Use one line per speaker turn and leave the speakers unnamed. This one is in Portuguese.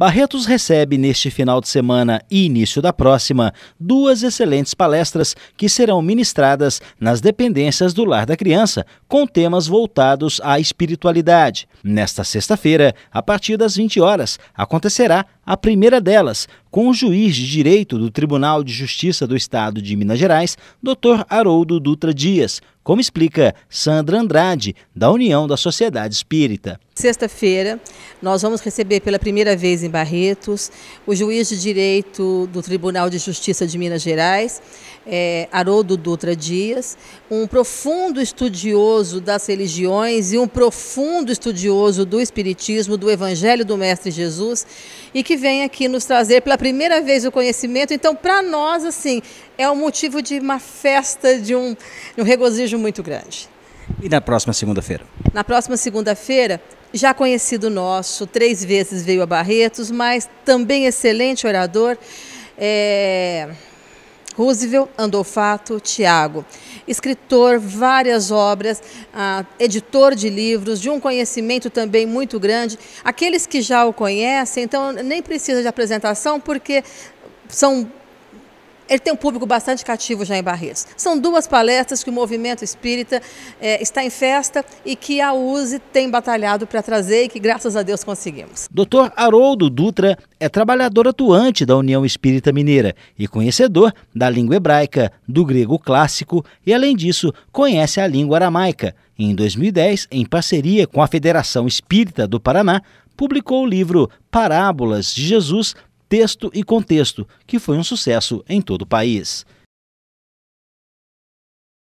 Barretos recebe neste final de semana e início da próxima duas excelentes palestras que serão ministradas nas dependências do Lar da Criança, com temas voltados à espiritualidade. Nesta sexta-feira, a partir das 20 horas, acontecerá a primeira delas, com o juiz de direito do Tribunal de Justiça do Estado de Minas Gerais, Dr. Haroldo Dutra Dias, como explica Sandra Andrade, da União da Sociedade Espírita.
Sexta-feira, nós vamos receber pela primeira vez em Barretos o juiz de direito do Tribunal de Justiça de Minas Gerais, é, Haroldo Dutra Dias, um profundo estudioso das religiões e um profundo estudioso do Espiritismo, do Evangelho do Mestre Jesus, e que vem aqui nos trazer pela primeira vez o conhecimento. Então, para nós, assim, é um motivo de uma festa, de um, um regozijo muito grande.
E na próxima segunda-feira?
Na próxima segunda-feira, já conhecido nosso, três vezes veio a Barretos, mas também excelente orador. É Roosevelt, Andolfato, Tiago. Escritor, várias obras, ah, editor de livros, de um conhecimento também muito grande. Aqueles que já o conhecem, então nem precisa de apresentação, porque são ele tem um público bastante cativo já em Barretos. São duas palestras que o movimento espírita é, está em festa e que a USE tem batalhado para trazer e que, graças a Deus, conseguimos.
Doutor Haroldo Dutra é trabalhador atuante da União Espírita Mineira e conhecedor da língua hebraica, do grego clássico e, além disso, conhece a língua aramaica. Em 2010, em parceria com a Federação Espírita do Paraná, publicou o livro Parábolas de Jesus Texto e Contexto, que foi um sucesso em todo o país.